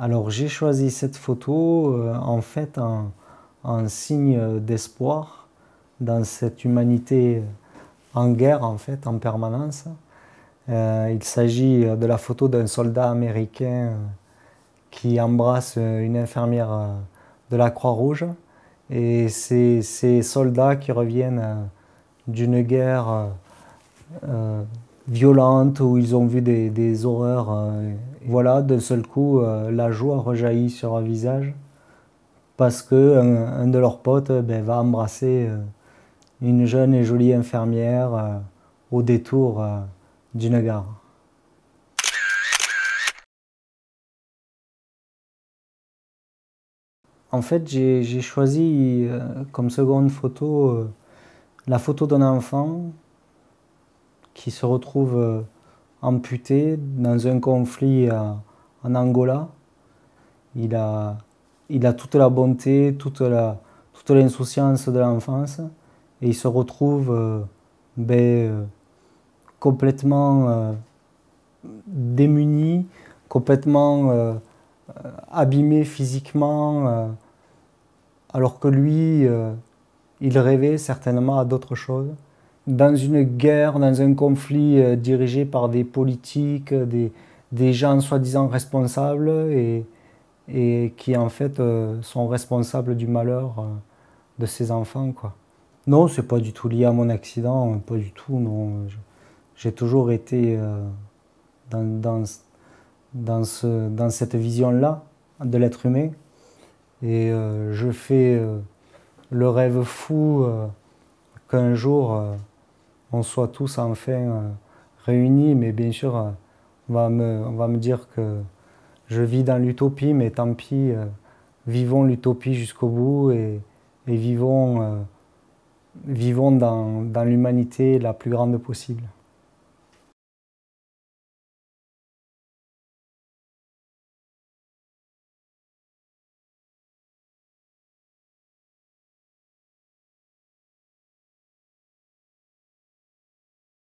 Alors j'ai choisi cette photo euh, en fait en, signe d'espoir dans cette humanité en guerre en fait en permanence. Euh, il s'agit de la photo d'un soldat américain qui embrasse une infirmière de la Croix-Rouge et c'est ces soldats qui reviennent d'une guerre euh, violente où ils ont vu des, horreurs voilà, d'un seul coup, euh, la joie rejaillit sur un visage parce que un, de leurs potes euh, ben, va embrasser euh, une jeune et jolie infirmière au détour d'une gare. En fait, j'ai choisi comme seconde photo la photo d'un enfant qui se retrouve amputé dans un conflit en Angola. Il a, toute la bonté, toute toute l'insouciance de l'enfance et il se retrouve euh, ben, euh, complètement euh, démuni, complètement abîmé physiquement, alors que lui, il rêvait certainement à d'autres choses dans une guerre, dans un conflit euh, dirigé par des politiques, euh, des, gens soi-disant responsables et, qui en fait euh, sont responsables du malheur de ces enfants. Quoi. Non, c'est pas du tout lié à mon accident, pas du tout. Non, j'ai toujours été dans cette vision-là de l'être humain et je fais le rêve fou qu'un jour on soit tous enfin euh, réunis. Mais bien sûr, euh, on va, me, dire que je vis dans l'utopie, mais tant pis, euh, vivons l'utopie jusqu'au bout et, vivons, dans l'humanité la plus grande possible.